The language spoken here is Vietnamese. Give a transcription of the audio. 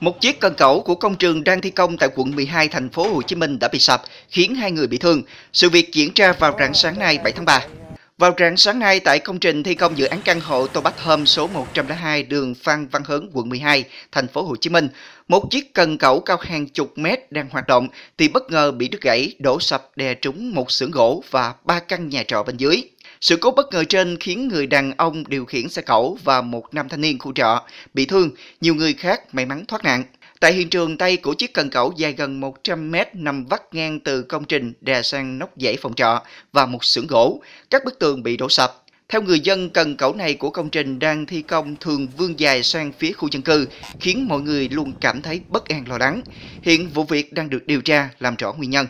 Một chiếc cần cẩu của công trường đang thi công tại quận 12 thành phố Hồ Chí Minh đã bị sập, khiến hai người bị thương. Sự việc diễn ra vào rạng sáng nay 7 tháng 3. Vào rạng sáng nay, tại công trình thi công dự án căn hộ Tô Bách Hôm số 102 đường Phan Văn Hớn, quận 12, thành phố Hồ Chí Minh, một chiếc cần cẩu cao hàng chục mét đang hoạt động thì bất ngờ bị đứt gãy, đổ sập đè trúng một xưởng gỗ và ba căn nhà trọ bên dưới. Sự cố bất ngờ trên khiến người đàn ông điều khiển xe cẩu và một nam thanh niên khu trọ bị thương, nhiều người khác may mắn thoát nạn. Tại hiện trường, tay của chiếc cần cẩu dài gần 100 mét nằm vắt ngang từ công trình đè sang nóc dãy phòng trọ và một xưởng gỗ. Các bức tường bị đổ sập. Theo người dân, cần cẩu này của công trình đang thi công thường vươn dài sang phía khu dân cư, khiến mọi người luôn cảm thấy bất an lo lắng. Hiện vụ việc đang được điều tra, làm rõ nguyên nhân.